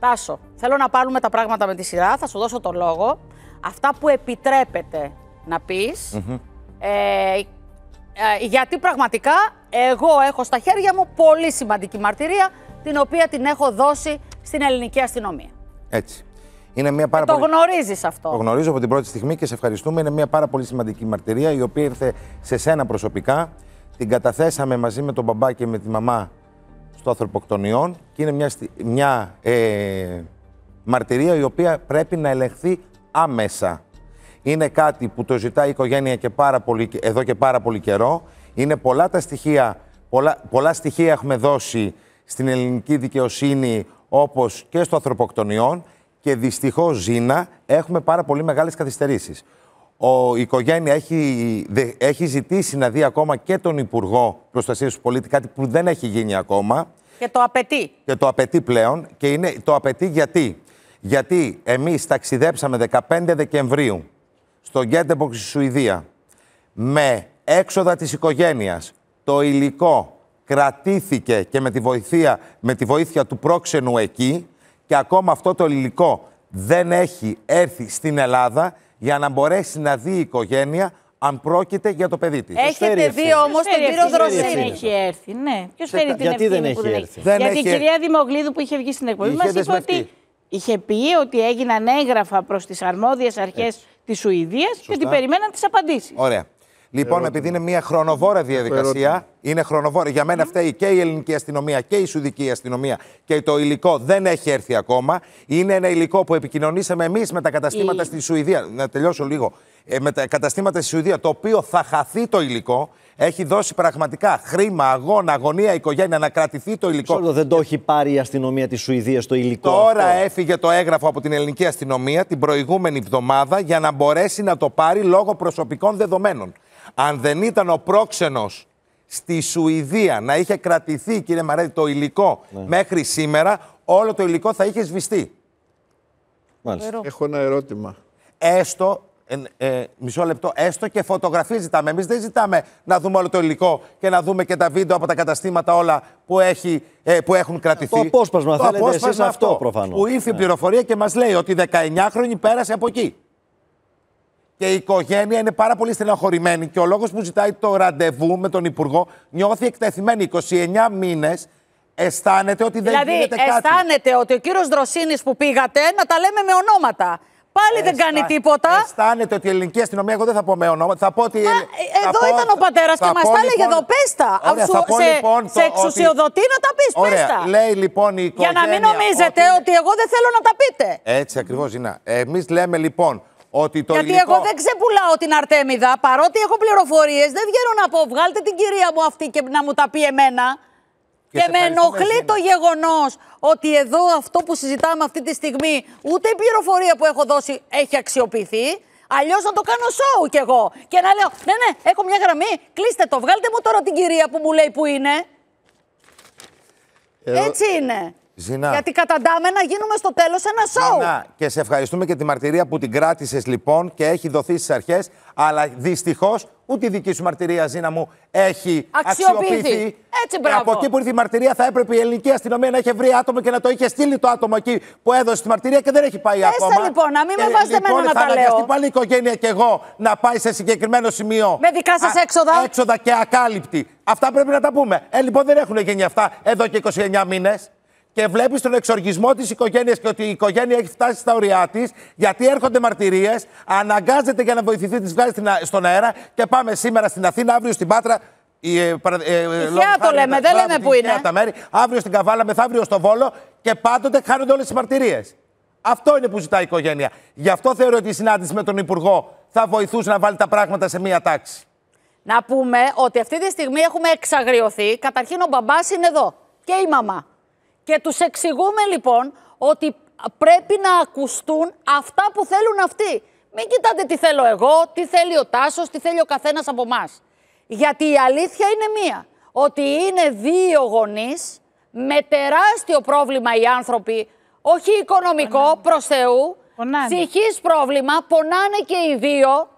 Τάσο, θέλω να πάρουμε τα πράγματα με τη σειρά, θα σου δώσω το λόγο. Αυτά που επιτρέπεται να πεις, ε, ε, γιατί πραγματικά εγώ έχω στα χέρια μου πολύ σημαντική μαρτυρία, την οποία την έχω δώσει στην ελληνική αστυνομία. Έτσι. Είναι μια ε, πάρα το πολύ... αυτό. Το γνωρίζω από την πρώτη στιγμή και σε ευχαριστούμε. Είναι μια πάρα πολύ σημαντική μαρτυρία η οποία ήρθε σε σένα προσωπικά. Την καταθέσαμε μαζί με τον μπαμπά και με τη μαμά στο ανθρωποκτονιών και είναι μια, μια ε, μαρτυρία η οποία πρέπει να ελεγχθεί άμεσα. Είναι κάτι που το ζητάει η οικογένεια και πάρα πολύ, εδώ και πάρα πολύ καιρό. Είναι πολλά τα στοιχεία, πολλά, πολλά στοιχεία έχουμε δώσει στην ελληνική δικαιοσύνη όπως και στο ανθρωποκτονιών και δυστυχώς, Ζήνα, έχουμε πάρα πολύ μεγάλες καθυστερήσεις. Ο, η οικογένεια έχει, έχει ζητήσει να δει ακόμα και τον Υπουργό Προστασίας του Πολίτη, κάτι που δεν έχει γίνει ακόμα. Και το απαιτεί. Και το απαιτεί πλέον. Και είναι, το απαιτεί γιατί. Γιατί εμείς ταξιδέψαμε 15 Δεκεμβρίου στο Γκέντεμποκ στη Σουηδία με έξοδα της οικογένειας. Το υλικό κρατήθηκε και με τη, βοήθεια, με τη βοήθεια του πρόξενου εκεί και ακόμα αυτό το υλικό δεν έχει έρθει στην Ελλάδα για να μπορέσει να δει η οικογένεια αν πρόκειται για το παιδί της. Έχετε δει όμως τον κύριο Δροσίνη. Δεν έχει έρθει, ναι. Ποιος φέρει την Γιατί δεν δεν έχει έρθει. Γιατί η κυρία Δημογλίδου που είχε βγει στην εκπομπή μας είπε ότι είχε πει ότι έγιναν έγγραφα προς τις αρμόδιες αρχές της Σουηδίας και ότι περιμέναν τις απαντήσεις. Ωραία. Λοιπόν, επειδή είναι μια χρονοβόρα διαδικασία, είναι χρονοβόρα. Για μένα φταίει και η ελληνική αστυνομία και η σουδική αστυνομία και το υλικό δεν έχει έρθει ακόμα. Είναι ένα υλικό που επικοινωνήσαμε εμείς με τα καταστήματα στη Σουηδία. Να τελειώσω λίγο. Ε, με τα καταστήματα στη Σουηδία, το οποίο θα χαθεί το υλικό. Έχει δώσει πραγματικά χρήμα, αγώνα, αγωνία, οικογένεια να κρατηθεί το υλικό. Ξέρω, δεν το έχει πάρει η αστυνομία της Σουηδίας το υλικό. Τώρα αυτό. έφυγε το έγγραφο από την ελληνική αστυνομία την προηγούμενη εβδομάδα για να μπορέσει να το πάρει λόγω προσωπικών δεδομένων. Αν δεν ήταν ο πρόξενος στη Σουηδία να είχε κρατηθεί, κύριε Μαρέτη, το υλικό ναι. μέχρι σήμερα, όλο το υλικό θα είχε σβηστεί. Έχω ένα ερώτημα. Έστω, ε, ε, μισό λεπτό, έστω και φωτογραφίες ζητάμε. Εμείς δεν ζητάμε να δούμε όλο το υλικό και να δούμε και τα βίντεο από τα καταστήματα όλα που, έχει, ε, που έχουν κρατηθεί. Το απόσπασμα, το θέλετε απόσπασμα εσείς αυτό, αυτό Που ήρθε η ναι. πληροφορία και μας λέει ότι χρόνια πέρασε από εκεί και η οικογένεια είναι πάρα πολύ στεναχωρημένη. Και ο λόγος που ζητάει το ραντεβού με τον Υπουργό νιώθει εκτεθειμένη. 29 μήνες αισθάνεται ότι δεν δηλαδή, γίνεται κάτι. Δηλαδή, αισθάνεται ότι ο κύριος Δροσίνης που πήγατε, να τα λέμε με ονόματα. Πάλι δεν κάνει τίποτα. Αισθάνεται ότι η ελληνική αστυνομία, εγώ δεν θα πω με ονόματα. Θα πω ότι. Ε, εδώ ήταν ο πατέρα και μας τα έλεγε λοιπόν- εδώ. Πες τα. σε, λοιπόν σε εξουσιοδοτεί να τα πεις. Πες τα. Λέει λοιπόν η Για να μην νομίζετε ότι, ότι εγώ δεν θέλω να τα πείτε. Έτσι ακριβώς είναι. Εμείς λέμε λοιπόν ότι το Γιατί εγώ δεν ξεπουλάω την Αρτέμιδα, παρότι έχω πληροφορίες, δεν βγαίνω να πω βγάλτε την κυρία μου αυτή και να μου τα πει εμένα. Και, με ενοχλεί το γεγονός ότι εδώ αυτό που συζητάμε αυτή τη στιγμή, ούτε η πληροφορία που έχω δώσει έχει αξιοποιηθεί. Αλλιώς να το κάνω σοου κι εγώ. Και να λέω, ναι, ναι, έχω μια γραμμή. Κλείστε το. Βγάλτε μου τώρα την κυρία που μου λέει που είναι. Ε, Έτσι είναι. Ζήνα. Γιατί καταντάμε να γίνουμε στο τέλος ένα σοου. Ζήνα. Και σε ευχαριστούμε και τη μαρτυρία που την κράτησες λοιπόν και έχει δοθεί στις αρχές. Αλλά δυστυχώς ούτε η δική σου μαρτυρία, Ζήνα μου, έχει αξιοποιηθεί. Έτσι, μπράβο. Και από εκεί που ήρθε η μαρτυρία, θα έπρεπε η ελληνική αστυνομία να είχε βρει άτομο και να το είχε στείλει το άτομο εκεί που έδωσε τη μαρτυρία και δεν έχει πάει Έστε, ακόμα. λοιπόν, να μην με ε, βάζετε λοιπόν, μένα να τα λέω. Θα πάλι η οικογένεια και εγώ να πάει σε συγκεκριμένο σημείο. Με δικά σας έξοδα. Έξοδα και ακάλυπτη. Αυτά πρέπει να τα πούμε. Ε, λοιπόν, δεν έχουν γίνει αυτά εδώ και 29 μήνες και βλέπεις τον εξοργισμό της οικογένειας και ότι η οικογένεια έχει φτάσει στα ωριά της, γιατί έρχονται μαρτυρίες, αναγκάζεται για να βοηθηθεί, της βγάζει στον αέρα και πάμε σήμερα στην Αθήνα, αύριο στην Πάτρα. Η, ε, ε, το λέμε, δεν λέμε που είναι. Τα μέρη, αύριο στην Καβάλα, μεθαύριο στο Βόλο και πάντοτε χάνονται όλες τι μαρτυρίες. Αυτό είναι που ζητάει η οικογένεια. Γι' αυτό θεωρώ ότι η συνάντηση με τον Υπουργό θα βοηθούσε να βάλει τα πράγματα σε μία τάξη. Να πούμε ότι αυτή τη στιγμή έχουμε εξαγριωθεί. Καταρχήν ο μπαμπάς είναι εδώ και η μαμά. Και τους εξηγούμε λοιπόν ότι πρέπει να ακουστούν αυτά που θέλουν αυτοί. Μην κοιτάτε τι θέλω εγώ, τι θέλει ο Τάσος, τι θέλει ο καθένας από εμάς. Γιατί η αλήθεια είναι μία. Ότι είναι δύο γονείς με τεράστιο πρόβλημα οι άνθρωποι, όχι οικονομικό, πονάνε. προς Θεού, ψυχής πρόβλημα, πονάνε και οι δύο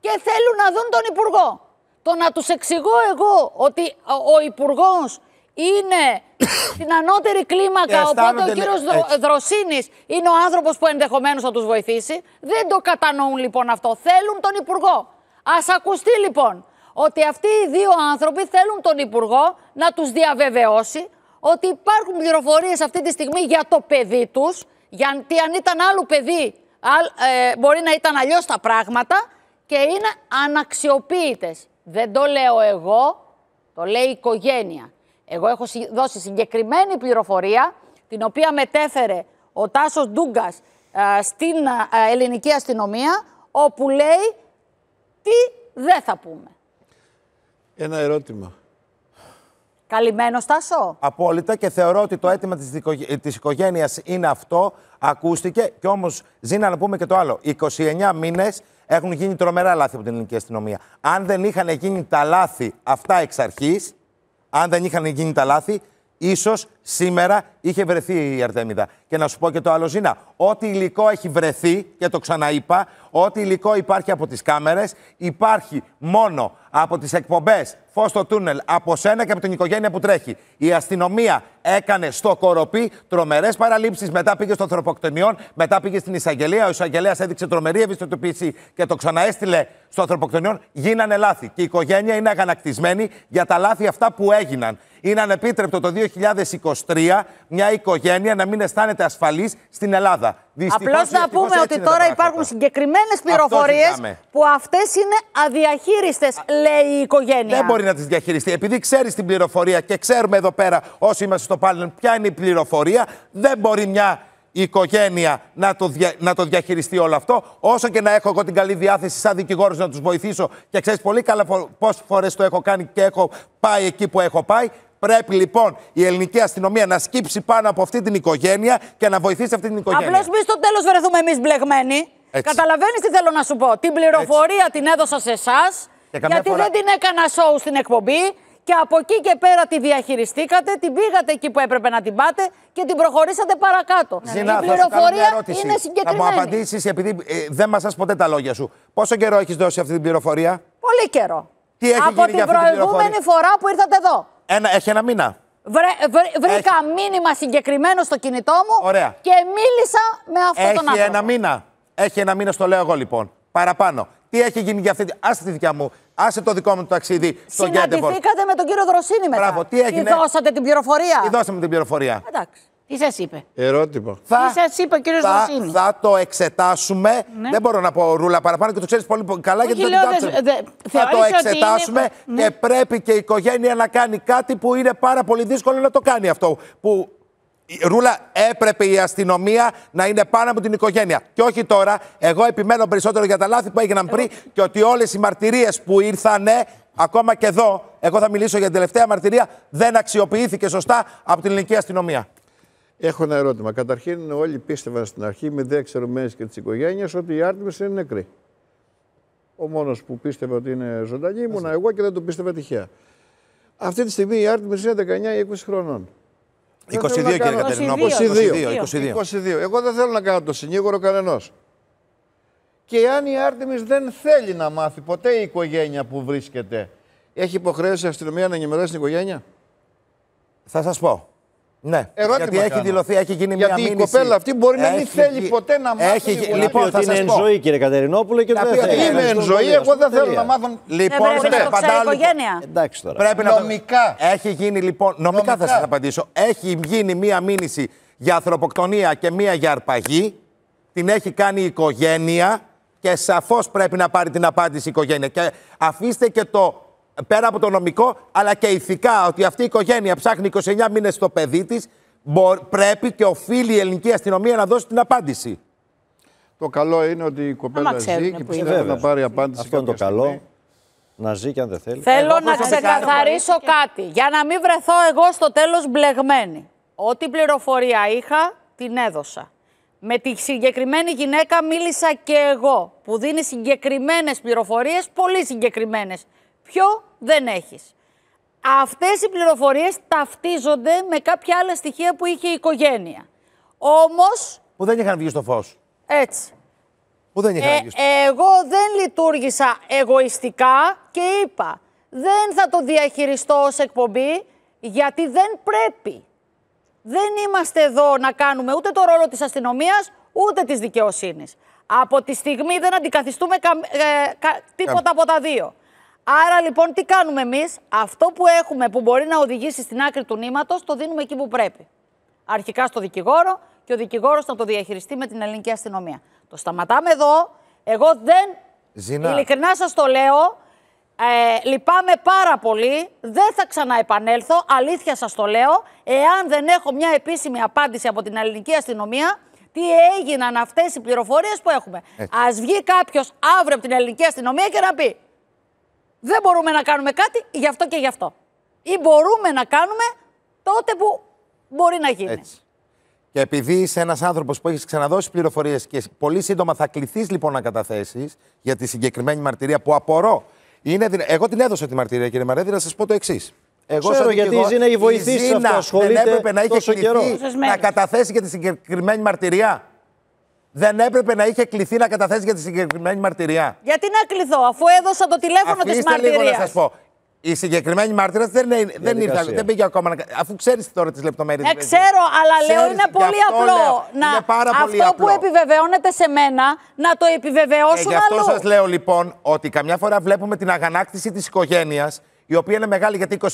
και θέλουν να δουν τον Υπουργό. Το να τους εξηγώ εγώ ότι ο Υπουργός είναι στην ανώτερη κλίμακα. Ε, οπότε ο ναι, κύριος Δροσίνης είναι ο άνθρωπος που ενδεχομένως θα τους βοηθήσει. Δεν το κατανοούν λοιπόν αυτό. Θέλουν τον Υπουργό. Ας ακουστεί λοιπόν ότι αυτοί οι δύο άνθρωποι θέλουν τον Υπουργό να τους διαβεβαιώσει ότι υπάρχουν πληροφορίες αυτή τη στιγμή για το παιδί τους. Γιατί αν ήταν άλλο παιδί, ε, μπορεί να ήταν αλλιώς τα πράγματα και είναι αναξιοποίητες. Δεν το λέω εγώ, το λέει η οικογένεια. Εγώ έχω δώσει συγκεκριμένη πληροφορία, την οποία μετέφερε ο Τάσος Ντούγκας ε, στην ε, ελληνική αστυνομία, όπου λέει τι δεν θα πούμε. Ένα ερώτημα. Καλυμμένος, Τάσο. Απόλυτα και θεωρώ ότι το αίτημα της, οικογένεια οικογένειας είναι αυτό. Ακούστηκε και όμως, Ζήνα, να πούμε και το άλλο. 29 μήνες έχουν γίνει τρομερά λάθη από την ελληνική αστυνομία. Αν δεν είχαν γίνει τα λάθη αυτά εξ αρχής, αν δεν είχαν γίνει τα λάθη, ίσως Σήμερα είχε βρεθεί η Αρτέμιδα. Και να σου πω και το άλλο, Ζήνα. Ό,τι υλικό έχει βρεθεί, και το ξαναείπα, ό,τι υλικό υπάρχει από τις κάμερες, υπάρχει μόνο από τις εκπομπές φως στο τούνελ, από σένα και από την οικογένεια που τρέχει. Η αστυνομία έκανε στο κοροπή τρομερές παραλήψεις. Μετά πήγε στο ανθρωποκτονιών, μετά πήγε στην εισαγγελία. Ο εισαγγελέας έδειξε τρομερή ευαισθητοποίηση και το ξαναέστειλε στο ανθρωποκτονιών. Γίνανε λάθη. Και η οικογένεια είναι αγανακτισμένη για τα λάθη αυτά που έγιναν. Είναι ανεπίτρεπτο το 2023 μια οικογένεια να μην αισθάνεται ασφαλής στην Ελλάδα. Απλώς να πούμε ότι τώρα υπάρχουν συγκεκριμένες πληροφορίε που αυτές είναι αδιαχείριστες, λέει η οικογένεια. Δεν μπορεί να τις διαχειριστεί. Επειδή ξέρεις την πληροφορία και ξέρουμε εδώ πέρα όσοι είμαστε στο πάλι ποια είναι η πληροφορία, δεν μπορεί μια οικογένεια να το, να το διαχειριστεί όλο αυτό. Όσο και να έχω εγώ την καλή διάθεση σαν δικηγόρος να τους βοηθήσω και ξέρεις πολύ καλά πόσες φορές το έχω κάνει και έχω πάει εκεί που έχω πάει, Πρέπει λοιπόν η ελληνική αστυνομία να σκύψει πάνω από αυτή την οικογένεια και να βοηθήσει αυτή την οικογένεια. Απλώς μη στο τέλος βρεθούμε εμείς μπλεγμένοι. Καταλαβαίνεις τι θέλω να σου πω. Την πληροφορία την έδωσα σε εσάς. Γιατί δεν την έκανα σοου στην εκπομπή. Και από εκεί και πέρα τη διαχειριστήκατε, την πήγατε εκεί που έπρεπε να την πάτε και την προχωρήσατε παρακάτω. Ζήνα, η πληροφορία είναι συγκεκριμένη. Θα μου απαντήσεις, επειδή ε, δεν μα ποτέ τα λόγια σου. Πόσο καιρό έχεις δώσει αυτή την πληροφορία, Πολύ καιρό. Τι έχει από την, την προηγούμενη φορά που ήρθατε εδώ. Ένα, έχει ένα μήνα. βρήκα έχει. μήνυμα συγκεκριμένο στο κινητό μου και μίλησα με αυτόν τον άνθρωπο. Έχει ένα μήνα. Έχει ένα μήνα, στο λέω εγώ λοιπόν. Παραπάνω. Τι έχει γίνει για αυτή. Άσε τη δικιά μου. Άσε το δικό μου το ταξίδι στο Γκέντεμπορ. Συναντηθήκατε με τον κύριο Δροσίνη μετά. Μπράβο, τι έγινε. Τη δώσατε την πληροφορία. Τη δώσαμε την πληροφορία. Εντάξει. Τι σας είπε. Ερώτημα. Θα, Τι σας είπε ο κύριος Θα το εξετάσουμε. Ναι. Δεν μπορώ να πω ρούλα παραπάνω και το ξέρεις πολύ καλά γιατί δεν το δε, Θα το εξετάσουμε είναι... και ναι. πρέπει και η οικογένεια να κάνει κάτι που είναι πάρα πολύ δύσκολο να το κάνει αυτό. Που Ρούλα, έπρεπε η αστυνομία να είναι πάνω από την οικογένεια. Και όχι τώρα. Εγώ επιμένω περισσότερο για τα λάθη που έγιναν πριν και ότι όλες οι μαρτυρίες που ήρθαν, ακόμα και εδώ, εγώ θα μιλήσω για την τελευταία μαρτυρία, δεν αξιοποιήθηκε σωστά από την ελληνική αστυνομία. Έχω ένα ερώτημα. Καταρχήν, όλοι πίστευαν στην αρχή, με δε εξαιρουμένε και της οικογένειας, ότι η Άρτιμις είναι νεκρή. Ο μόνος που πίστευε ότι είναι ζωντανή ήμουνα εγώ και δεν το πίστευα τυχαία. Αυτή τη στιγμή η Άρτιμις ειναι είναι ή 19-20 χρονών. 22 κύριε Κατερινό, 22, 22, 22. Εγώ δεν θέλω να κάνω το συνήγορο κανενός. Και αν η Άρτεμις δεν θέλει να μάθει ποτέ η οικογένεια που βρίσκεται, έχει υποχρέωση η αστυνομία να ενημερώσει την οικογένεια. Θα σας πω. Ναι, Ερώτημα γιατί έχει κάνω. δηλωθεί, έχει γίνει γιατί μια μήνυση. Γιατί η κοπέλα αυτή μπορεί να μην θέλει ποτέ να μάθει. Έχει... Γονά. Λοιπόν, λοιπόν, θα είναι εν ζωή, κύριε Κατερινόπουλε, και δεν θέλει. Είμαι εν ζωή, εγώ δεν θέλω να μάθω. Λοιπόν, ναι, πρέπει να λοιπόν. οικογένεια. Εντάξει τώρα. Πρέπει να νομικά. Έχει γίνει λοιπόν, νομικά θα σας απαντήσω. Έχει γίνει μια μήνυση για ανθρωποκτονία και μία για αρπαγή. Την έχει κάνει η οικογένεια και σαφώς πρέπει να πάρει την απάντηση η οικογένεια. Και αφήστε και το πέρα από το νομικό, αλλά και ηθικά, ότι αυτή η οικογένεια ψάχνει 29 μήνε το παιδί της, πρέπει και οφείλει η ελληνική αστυνομία να δώσει την απάντηση. Το καλό είναι ότι η κοπέλα ζει και πιστεύω να πάρει απάντηση. Αυτό είναι το καλό. Να ζει και αν δεν θέλει. Θέλω να ξεκαθαρίσω κάτι. Για να μην βρεθώ εγώ στο τέλος μπλεγμένη. Ό,τι πληροφορία είχα, την έδωσα. Με τη συγκεκριμένη γυναίκα μίλησα και εγώ, που δίνει συγκεκριμένες πληροφορίες, πολύ συγκεκριμένες, ποιο δεν έχεις. Αυτές οι πληροφορίες ταυτίζονται με κάποια άλλα στοιχεία που είχε η οικογένεια. Όμως... Που δεν είχαν βγει στο φως. Έτσι. Που δεν είχαν ε, βγει στο... Εγώ δεν λειτουργήσα εγωιστικά και είπα δεν θα το διαχειριστώ ως εκπομπή γιατί δεν πρέπει. Δεν είμαστε εδώ να κάνουμε ούτε το ρόλο της αστυνομίας ούτε της δικαιοσύνης. Από τη στιγμή δεν αντικαθιστούμε ε, κα, τίποτα από τα δύο. Άρα λοιπόν τι κάνουμε εμείς, αυτό που έχουμε που μπορεί να οδηγήσει στην άκρη του νήματος το δίνουμε εκεί που πρέπει. Αρχικά στο δικηγόρο και ο δικηγόρος να το διαχειριστεί με την ελληνική αστυνομία. Το σταματάμε εδώ, εγώ δεν, Ζήνα. ειλικρινά σας το λέω, ε, λυπάμαι πάρα πολύ, δεν θα ξαναεπανέλθω, αλήθεια σας το λέω, εάν δεν έχω μια επίσημη απάντηση από την ελληνική αστυνομία, τι έγιναν αυτές οι πληροφορίες που έχουμε. Α Ας βγει κάποιος αύριο από την ελληνική αστυνομία και να πει δεν μπορούμε να κάνουμε κάτι γι' αυτό και γι' αυτό. Ή μπορούμε να κάνουμε τότε που μπορεί να γίνει. Έτσι. Και επειδή είσαι ένας άνθρωπος που έχεις ξαναδώσει πληροφορίες και πολύ σύντομα θα κληθείς λοιπόν να καταθέσεις για τη συγκεκριμένη μαρτυρία που απορώ. εγώ την έδωσα τη μαρτυρία, κύριε Μαρέδη, να σας πω το εξής. Εγώ Ξέρω, γιατί εγώ, η Ζήνα η βοηθή σα δεν έπρεπε να είχε κληθεί να καταθέσει για τη συγκεκριμένη μαρτυρία δεν έπρεπε να είχε κληθεί να καταθέσει για τη συγκεκριμένη μαρτυρία. Γιατί να κληθώ, αφού έδωσα το τηλέφωνο της μαρτυρία. Λίγο να σας πω. Η συγκεκριμένη μάρτυρα δεν, δεν, δεν πήγε ακόμα. Αφού ξέρεις τώρα τις λεπτομέρειες. Ε, ξέρω, αλλά λέω είναι πολύ απλό. να... αυτό που επιβεβαιώνεται σε μένα, να το επιβεβαιώσουν ε, Γι' αυτό σας λέω λοιπόν ότι καμιά φορά βλέπουμε την αγανάκτηση της οικογένειας η οποία είναι μεγάλη γιατί 29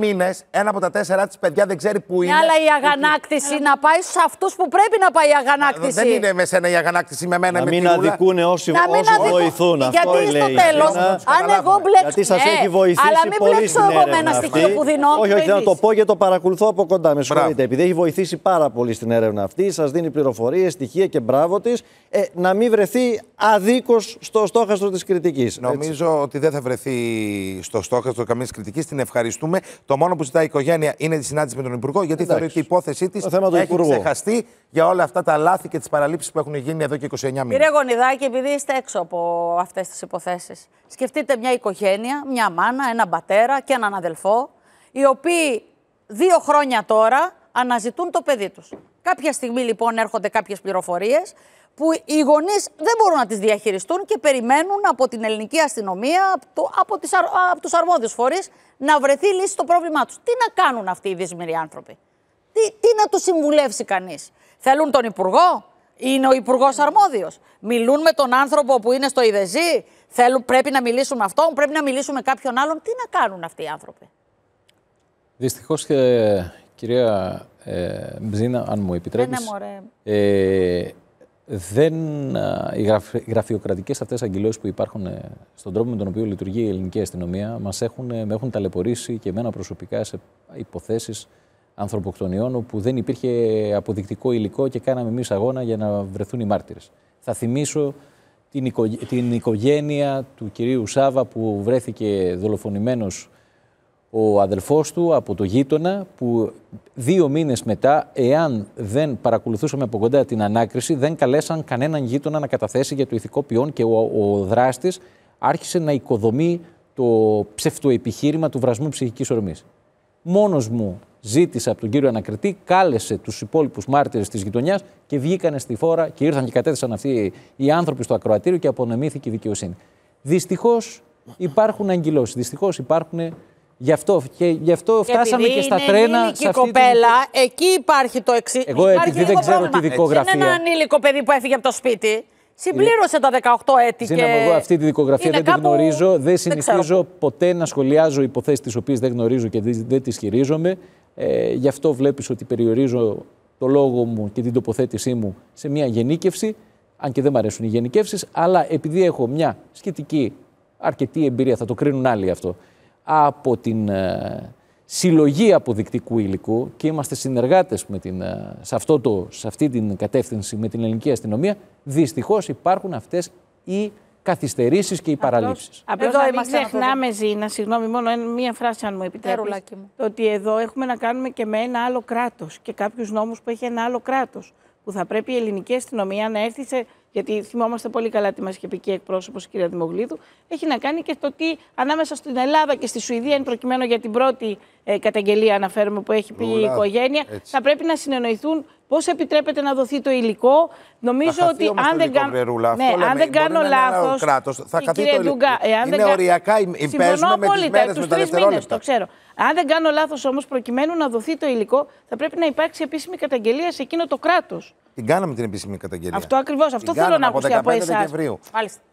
μήνες, ένα από τα τέσσερα της παιδιά δεν ξέρει που ναι, είναι. αλλά η αγανάκτηση να πάει σε αυτούς που πρέπει να πάει η αγανάκτηση. Δεν είναι με σένα η αγανάκτηση, με μένα να με μην αδικούν όσοι, να όσοι βοηθούν. Γιατί στο τέλο, αν εγώ μπλέξω. Γιατί σας ε, έχει βοηθήσει. Αλλά μην μπλέξω εγώ με ένα στοιχείο που δίνω. Όχι, όχι, να το πω και το παρακολουθώ από κοντά. Με συγχωρείτε. Επειδή έχει βοηθήσει πάρα πολύ στην έρευνα αυτή, σας δίνει πληροφορίες, στοιχεία και μπράβο της. Ε, να μην βρεθεί αδίκως στο στόχαστρο της κριτικής. Νομίζω ότι δεν θα βρεθεί στο στόχαστρο καμία κριτικής, την ευχαριστούμε. Το μόνο που ζητάει η οικογένεια είναι τη συνάντηση με τον Υπουργό, γιατί θεωρεί ότι η υπόθεσή της έχει υπουργού. ξεχαστεί για όλα αυτά τα λάθη και τις παραλήψεις που έχουν γίνει εδώ και 29 μήνες. Κύριε Γονιδάκη, επειδή είστε έξω από αυτές τις υποθέσεις, σκεφτείτε μια οικογένεια, μια μάνα, έναν πατέρα και έναν αδελφό, οι οποίοι δύο χρόνια τώρα αναζητούν το παιδί τους. Κάποια στιγμή λοιπόν έρχονται κάποιες πληροφορίες που οι γονείς δεν μπορούν να τις διαχειριστούν και περιμένουν από την ελληνική αστυνομία, από, από, τις, από τους αρμόδιους φορείς, να βρεθεί λύση στο πρόβλημά τους. Τι να κάνουν αυτοί οι δυσμεροί άνθρωποι. Τι, να τους συμβουλεύσει κανείς. Θέλουν τον Υπουργό. Είναι ο Υπουργός Αρμόδιος. Μιλούν με τον άνθρωπο που είναι στο Ιδεζή. Θέλουν, πρέπει να μιλήσουν με αυτόν, πρέπει να μιλήσουν με κάποιον άλλον. Τι να κάνουν αυτοί οι άνθρωποι. Δυστυχώς και Κυρία ε, Μπζίνα, αν μου επιτρέπεις, ναι, ναι ε, δεν, οι, γραφειοκρατικέ αυτέ γραφειοκρατικές αυτές που υπάρχουν ε, στον τρόπο με τον οποίο λειτουργεί η ελληνική αστυνομία μας έχουν, ε, με έχουν ταλαιπωρήσει και εμένα προσωπικά σε υποθέσεις ανθρωποκτονιών όπου δεν υπήρχε αποδεικτικό υλικό και κάναμε εμείς αγώνα για να βρεθούν οι μάρτυρες. Θα θυμίσω την, την οικογένεια του κυρίου Σάβα που βρέθηκε δολοφονημένος ο αδελφός του από το γείτονα που δύο μήνες μετά, εάν δεν παρακολουθούσαμε από κοντά την ανάκριση, δεν καλέσαν κανέναν γείτονα να καταθέσει για το ηθικό ποιόν και ο, ο δράστης άρχισε να οικοδομεί το ψευτοεπιχείρημα του βρασμού ψυχικής ορμής. Μόνος μου ζήτησε από τον κύριο Ανακριτή, κάλεσε τους υπόλοιπους μάρτυρες της γειτονιάς και βγήκανε στη φόρα και ήρθαν και κατέθεσαν αυτοί οι άνθρωποι στο ακροατήριο και απονεμήθηκε η δικαιοσύνη. Δυστυχώς υπάρχουν αγγυλώσεις, δυστυχώς υπάρχουν Γι' αυτό, και, γι αυτό φτάσαμε και, στα τρένα. Σε αυτή κοπέλα, εκεί υπάρχει το εξή. Εγώ υπάρχει επειδή δεν ξέρω τη δικογραφία. Είναι ένα ανήλικο παιδί που έφυγε από το σπίτι. Συμπλήρωσε τα 18 έτη. και... εγώ αυτή τη δικογραφία δεν κάπου... τη γνωρίζω. Δεν συνηθίζω ποτέ να σχολιάζω υποθέσεις τις οποίες δεν γνωρίζω και δεν τις χειρίζομαι. Ε, γι' αυτό βλέπεις ότι περιορίζω το λόγο μου και την τοποθέτησή μου σε μια γενίκευση. Αν και δεν μου αρέσουν οι γενικεύσεις, αλλά επειδή έχω μια σχετική αρκετή εμπειρία, θα το κρίνουν άλλοι αυτό από την ε, συλλογή αποδεικτικού υλικού και είμαστε συνεργάτες με την, ε, σε, αυτό το, σε αυτή την κατεύθυνση με την ελληνική αστυνομία, δυστυχώς υπάρχουν αυτές οι καθυστερήσεις και οι παραλήψεις. Απλώς, εδώ να μην ξεχνάμε, Ζήνα, συγγνώμη, μόνο μία φράση αν μου επιτρέπεις, ναι, ότι εδώ έχουμε να κάνουμε και με ένα άλλο κράτος και κάποιους νόμους που έχει ένα άλλο κράτος, που θα πρέπει η ελληνική αστυνομία να έρθει σε γιατί θυμόμαστε πολύ καλά τι μα είχε πει και εκπρόσωπος η κυρία Δημογλίδου, έχει να κάνει και το τι ανάμεσα στην Ελλάδα και στη Σουηδία, εν προκειμένου για την πρώτη ε, καταγγελία, αναφέρουμε, που έχει πει η οικογένεια, έτσι. θα πρέπει να συνεννοηθούν πώς επιτρέπεται να δοθεί το υλικό. Νομίζω ότι αν δεν, κάνω... Ναι, λάθος, αν δεν κάνω λάθο. Θα χαθεί ε, Είναι με τις μέρες, μήνες, Το ξέρω. Αν δεν κάνω λάθος όμως, προκειμένου να δοθεί το υλικό, θα πρέπει να υπάρξει επίσημη καταγγελία σε εκείνο το κράτος. Την κάναμε την επίσημη καταγγελία. Αυτό ακριβώς. Αυτό θέλω να ακούσω από εσάς.